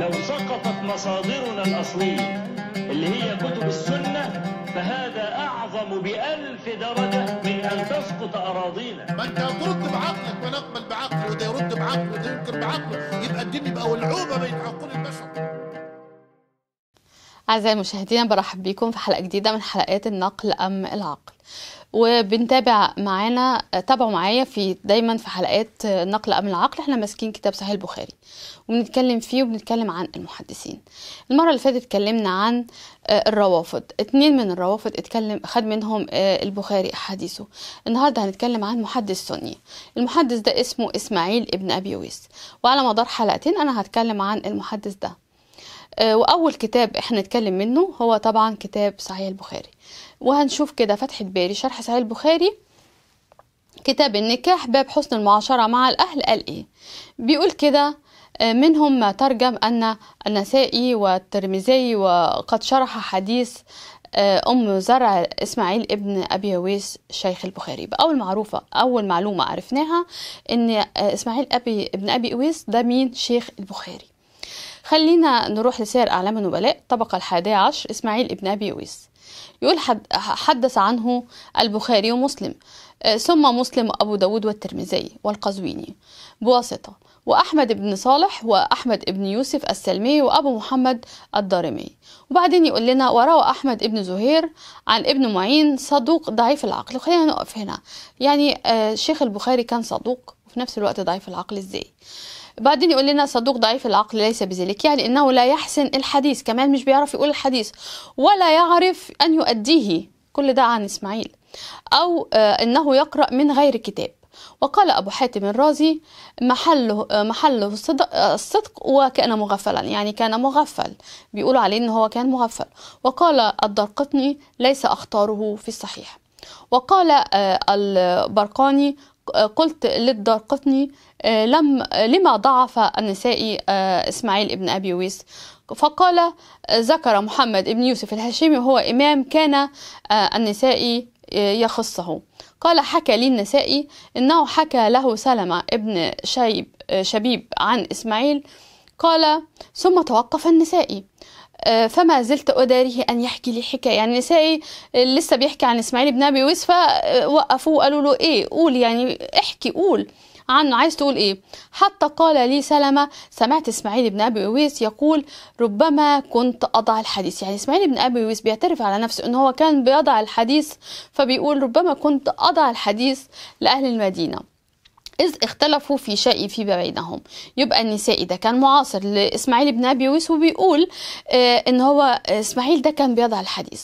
لو سقطت مصادرنا الأصلية اللي هي كتب السنة فهذا أعظم بألف درجة من أن تسقط أراضينا ما أنت ترد بعقلك وأنا أقبل بعقلي وده يرد بعقله وده ينكر بعقله يبقى الدين يبقى ولعوبة بين عقول البشر أعزائي المشاهدين برحب بكم في حلقة جديدة من حلقات النقل أم العقل وبنتابع معانا تابعوا معايا في دايما في حلقات نقل امن العقل احنا ماسكين كتاب صحيح البخاري وبنتكلم فيه وبنتكلم عن المحدثين المره اللي فاتت اتكلمنا عن آه، الروافض اتنين من الروافض اتكلم خد منهم آه، البخاري احاديثه النهارده هنتكلم عن محدث سني المحدث ده اسمه اسماعيل ابن ابي ويس وعلى مدار حلقتين انا هتكلم عن المحدث ده آه، واول كتاب احنا نتكلم منه هو طبعا كتاب صحيح البخاري وهنشوف كده فتح باري شرح صحيح البخاري كتاب النكاح باب حسن المعاشرة مع الأهل قال إيه بيقول كده آه، منهم ما ترجم أن النسائي والترمذي وقد شرح حديث آه، أم زرع إسماعيل ابن أبي هويس شيخ البخاري بأول معروفة أول معلومة عرفناها أن إسماعيل أبي ابن أبي هويس ده مين شيخ البخاري خلينا نروح لسير أعلام النبلاء الطبقة الحادية عشر إسماعيل ابن أبي ويس يقول حد حدث عنه البخاري ومسلم آه، ثم مسلم أبو داود والترمذي والقزويني بواسطة وأحمد بن صالح وأحمد بن يوسف السلمي وأبو محمد الدارمي وبعدين يقول لنا وروى أحمد بن زهير عن ابن معين صدوق ضعيف العقل وخلينا نقف هنا يعني آه، شيخ البخاري كان صدوق وفي نفس الوقت ضعيف العقل ازاي بعدين يقول لنا صدوق ضعيف العقل ليس بذلك يعني انه لا يحسن الحديث كمان مش بيعرف يقول الحديث ولا يعرف ان يؤديه كل ده عن اسماعيل او آه، انه يقرا من غير كتاب وقال أبو حاتم الرازي محله, آه، محله آه، الصدق وكان مغفلا يعني كان مغفل بيقولوا عليه إن هو كان مغفل وقال الدرقطني ليس أخطاره في الصحيح وقال البرقاني قلت قطني آه، لم آه، لما ضعف النسائي آه، إسماعيل ابن أبي ويس فقال ذكر محمد ابن يوسف الهاشمي وهو إمام كان النسائي يخصه قال حكى لي النسائي إنه حكى له سلمة ابن شيب شبيب عن إسماعيل قال ثم توقف النسائي آه، فما زلت أداريه أن يحكي لي حكاية يعني نسائي آه، لسه بيحكي عن إسماعيل بن أبي وسفة آه، وقفوه وقالوا له إيه قول يعني احكي قول عنه عايز تقول ايه حتى قال لي سلمة سمعت اسماعيل بن ابي ويس يقول ربما كنت اضع الحديث يعني اسماعيل بن ابي ويس بيعترف على نفسه ان هو كان بيضع الحديث فبيقول ربما كنت اضع الحديث لاهل المدينه إذ اختلفوا في شيء في بينهم يبقى النسائي ده كان معاصر لإسماعيل بن أبي ويس وبيقول آه، إن هو إسماعيل ده كان بيضع الحديث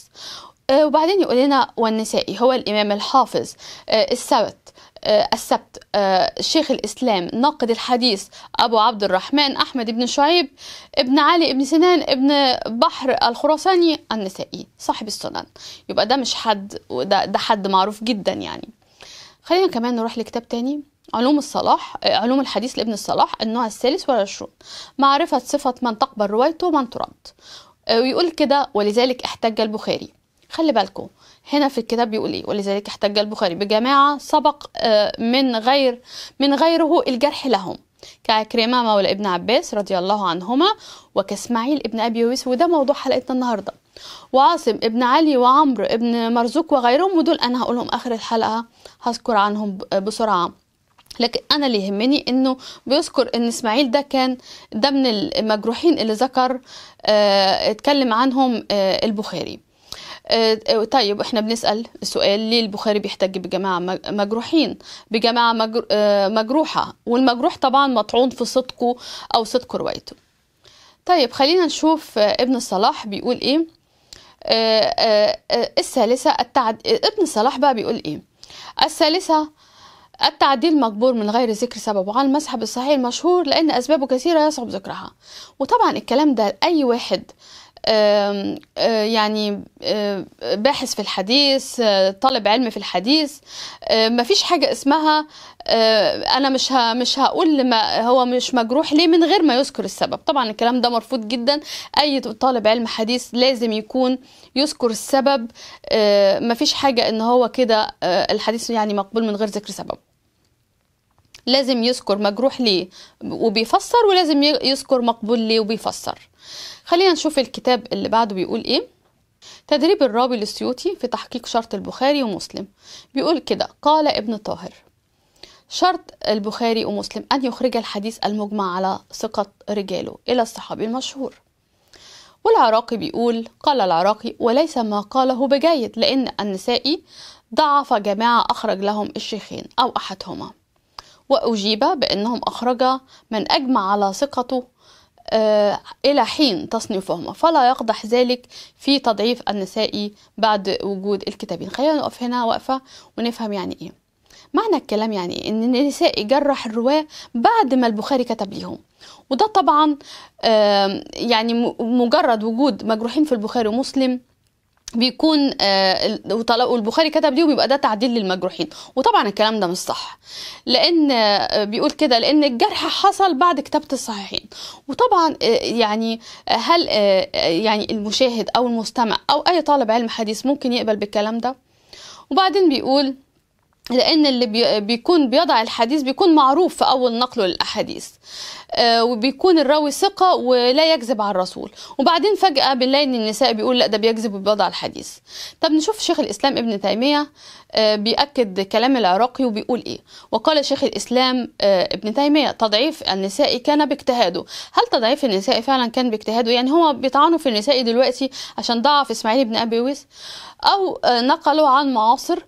آه، وبعدين يقول لنا والنسائي هو الإمام الحافظ آه، السبت السبت شيخ الإسلام ناقد الحديث أبو عبد الرحمن أحمد بن شعيب ابن علي بن سنان ابن بحر الخراساني النسائي صاحب السنن يبقى ده مش حد وده ده حد معروف جدا يعني خلينا كمان نروح لكتاب تاني علوم الصلاح علوم الحديث لابن الصلاح النوع الثالث والعشرون معرفة صفة من تقبل روايته ومن ترد آه، ويقول كده ولذلك احتج البخاري خلي بالكم هنا في الكتاب بيقول ايه ولذلك احتج البخاري بجماعة سبق آه، من غير من غيره الجرح لهم كعكرمة مولى ابن عباس رضي الله عنهما وكاسماعيل ابن أبي يوسف وده موضوع حلقتنا النهاردة وعاصم ابن علي وعمرو ابن مرزوق وغيرهم ودول أنا هقولهم آخر الحلقة هذكر عنهم بسرعة لكن انا اللي يهمني انه بيذكر ان اسماعيل ده كان ده من المجروحين اللي ذكر اه اتكلم عنهم اه البخاري اه, آه، طيب احنا بنسال السؤال ليه البخاري بيحتج بجماعه مجروحين بجماعه آه، مجروحه والمجروح طبعا مطعون في صدقه او صدق روايته طيب خلينا نشوف آه، ابن الصلاح بيقول ايه الثالثه التعد... ابن صلاح بقى بيقول ايه الثالثه التعديل مجبور من غير ذكر سببه على المسحب الصحيح المشهور لأن أسبابه كثيرة يصعب ذكرها وطبعا الكلام ده أي واحد آه، يعني آه، باحث في الحديث آه، طالب علم في الحديث مفيش حاجة اسمها انا مش مش هقول ما هو مش مجروح ليه من غير ما يذكر السبب طبعا الكلام ده مرفوض جدا اي طالب علم حديث لازم يكون يذكر السبب مفيش حاجة ان هو كده الحديث يعني مقبول من غير ذكر سبب لازم يذكر مجروح ليه وبيفسر ولازم يذكر مقبول ليه وبيفسر خلينا نشوف الكتاب اللي بعده بيقول ايه تدريب الرابي للسيوطي في تحقيق شرط البخاري ومسلم بيقول كده قال ابن طاهر شرط البخاري ومسلم أن يخرج الحديث المجمع على ثقة رجاله إلى الصحابي المشهور والعراقي بيقول قال العراقي وليس ما قاله بجيد لأن النسائي ضعف جماعة أخرج لهم الشيخين أو أحدهما وأجيب بأنهم أخرج من أجمع على ثقته آه، إلى حين تصنيفهما فلا يقدح ذلك في تضعيف النسائي بعد وجود الكتابين خلينا نقف هنا وقفة ونفهم يعني إيه معنى الكلام يعني إن النسائي جرح الرواة بعد ما البخاري كتب ليهم وده طبعا يعني مجرد وجود مجروحين في البخاري ومسلم بيكون آه والبخاري كتب ليهم يبقى ده تعديل للمجروحين وطبعا الكلام ده مش صح لان آه، بيقول كده لان الجرح حصل بعد كتابه الصحيحين وطبعا آه يعني آه، هل آه، يعني المشاهد او المستمع او اي طالب علم حديث ممكن يقبل بالكلام ده وبعدين بيقول لان اللي بي بيكون بيضع الحديث بيكون معروف في اول نقله للاحاديث آه وبيكون الراوي ثقه ولا يكذب على الرسول وبعدين فجاه بنلاقي ان النساء بيقول لا ده بيكذب وبيضع الحديث طب نشوف شيخ الاسلام ابن تيميه آه بيأكد كلام العراقي وبيقول ايه وقال شيخ الاسلام آه ابن تيميه تضعيف النساء كان باجتهاده هل تضعيف النساء فعلا كان باجتهاده يعني هو بيطعنوا في النساء دلوقتي عشان ضعف اسماعيل بن ابي ويس او آه، نقلوا عن معاصر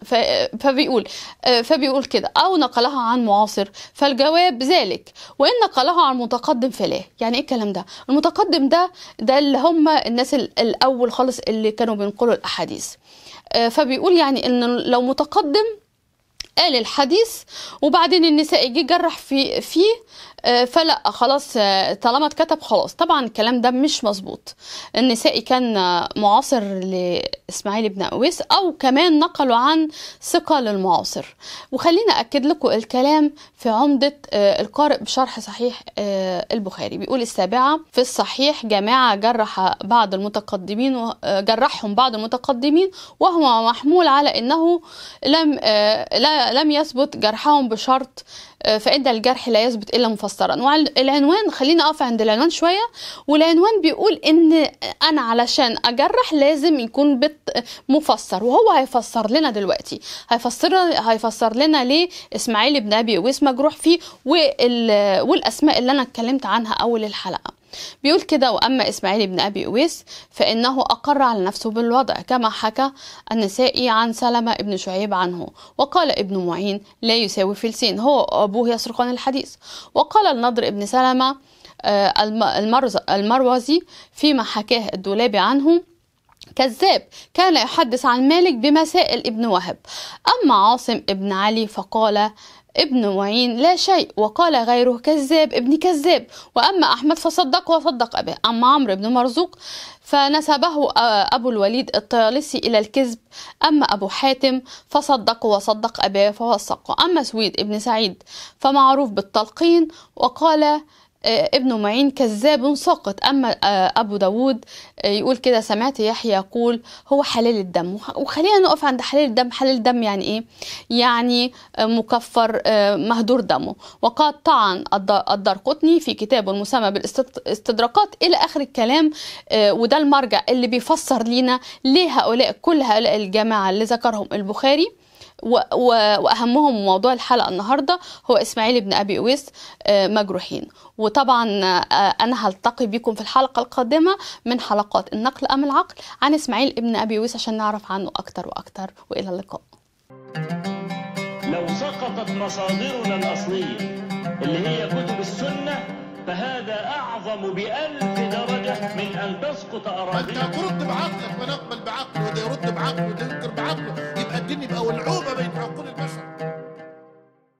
فبيقول آه، فبيقول كده أو نقلها عن معاصر فالجواب ذلك وإن نقلها عن متقدم فلا يعني إيه الكلام ده المتقدم ده ده اللي هم الناس الأول خالص اللي كانوا بينقلوا الأحاديث آه، فبيقول يعني إن لو متقدم قال الحديث وبعدين النسائي جه جرح في فيه آه، فلا خلاص طالما اتكتب خلاص طبعا الكلام ده مش مظبوط النسائي كان معاصر ل اسماعيل بن قويس أو كمان نقلوا عن ثقل المعاصر وخلينا أكد لكم الكلام في عمدة آه، القارئ بشرح صحيح آه، البخاري بيقول السابعة في الصحيح جماعة جرح بعض المتقدمين آه، جرحهم بعض المتقدمين وهو محمول على أنه لم لم يثبت جرحهم بشرط فإن الجرح لا يثبت إلا مفسرا والعنوان خلينا أقف عند العنوان شوية والعنوان بيقول إن أنا علشان أجرح لازم يكون بت مفسر وهو هيفسر لنا دلوقتي هيفسر هيفسر لنا ليه اسماعيل بن ابي اويس مجروح فيه والاسماء اللي انا اتكلمت عنها اول الحلقه بيقول كده وأما إسماعيل بن أبي أويس فإنه أقر على نفسه بالوضع كما حكى النسائي عن سلمة بن شعيب عنه وقال ابن معين لا يساوي فلسين هو أبوه يسرقان الحديث وقال النضر ابن سلمة آه، المروزي فيما حكاه الدولابي عنه كذاب كان يحدث عن مالك بمسائل ابن وهب أما عاصم ابن علي فقال ابن معين لا شيء وقال غيره كذاب ابن كذاب وأما أحمد فصدق وصدق به أما عمرو بن مرزوق فنسبه آه، أبو الوليد الطيالسي إلى الكذب أما أبو حاتم فصدق وصدق أباه فوثقه أما سويد ابن سعيد فمعروف بالتلقين وقال آه، ابن معين كذاب ساقط أما آه، أبو داود آه، يقول كده سمعت يحيى يقول هو حلال الدم وخلينا نقف عند حلال الدم حلال الدم يعني إيه؟ يعني مكفر مهدور دمه وقد طعن الدرقطني في كتابه المسمى بالاستدراكات إلى آخر الكلام وده المرجع اللي بيفسر لينا ليه هؤلاء كل هؤلاء الجماعة اللي ذكرهم البخاري واهمهم موضوع الحلقه النهارده هو اسماعيل بن ابي اويس آه، مجروحين وطبعا آه، انا هلتقي بكم في الحلقه القادمه من حلقات النقل ام العقل عن اسماعيل بن ابي اويس عشان نعرف عنه اكتر واكتر والى اللقاء لو سقطت مصادرنا الاصليه اللي هي كتب السنه فهذا أعظم بألف درجة من أن تسقط اراضينا أنت ترد بعقلك ونقبل بعقله وده يرد بعقله وده ينكر بعقله يبقى الدنيا بقى ولعوبة بين عقول البشر